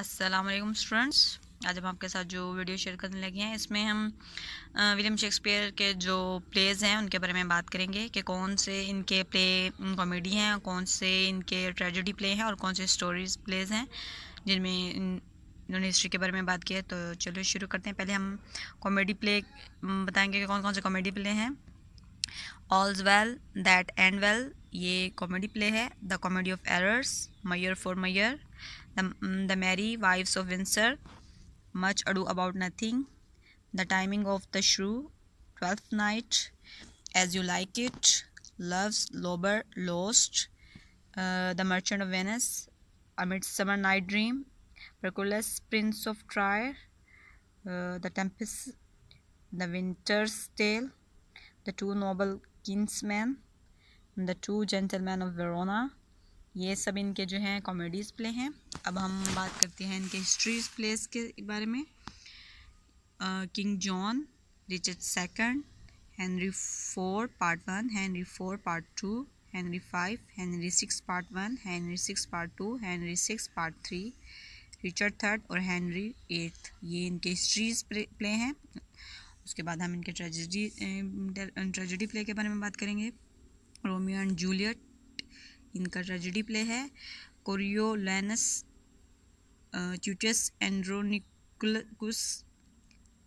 Aslam students आज हम आपके साथ जो वीडियो शेयर करने लगे हैं इसमें हम विलियम शेक्सपियर के जो प्लेज़ हैं उनके बारे में बात करेंगे कि कौन से इनके प्ले कॉमेडी हैं कौन से इनके ट्रेजडी प्ले हैं और कौन से स्टोरीज प्लेज हैं जिनमें इन्होंने हिस्ट्री के बारे में बात की है तो चलो शुरू करते हैं पहले हम कॉमेडी प्ले बताएँगे कि कौन कौन से कॉमेडी प्ले हैं all's well that end well ये कॉमेडी प्ले है the comedy of errors measure for measure the merry wives of Windsor much ado about nothing the taming of the shrew twelfth night as you like it love's labour lost the merchant of Venice a midsummer night dream Pericles prince of Tyre the tempest the winter's tale the two noble kinsmen the two gentlemen of Verona ये सब इनके जो हैं comedies play हैं अब हम बात करते हैं इनके हिस्ट्रीज प्लेस के बारे में king John Richard second Henry four part one Henry four part two Henry five Henry six part one Henry six part two Henry six part three Richard third और हेनरी एट्थ ये इनके histories play हैं उसके बाद हम इनके tragedy tragedy play के बारे में बात करेंगे रोमियो एंड जूलियट इनका ट्रेजिडी प्ले है Coriolanus Titus Andronicus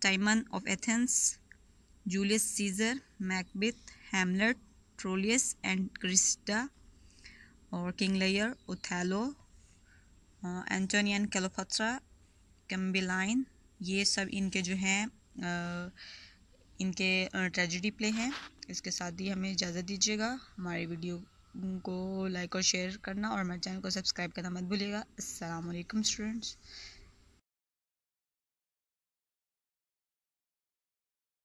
Timon of Athens Julius Caesar Macbeth Hamlet Troilus and Cressida और King Lear Othello Antony and Cleopatra Cymbeline ये सब इनके जो हैं इनके ट्रेजिडी प्ले हैं इसके साथ ही हमें इजाज़त दीजिएगा हमारी वीडियो को लाइक और शेयर करना और हमारे चैनल को सब्सक्राइब करना मत भूलिएगा अस्सलाम वालेकुम स्टूडेंट्स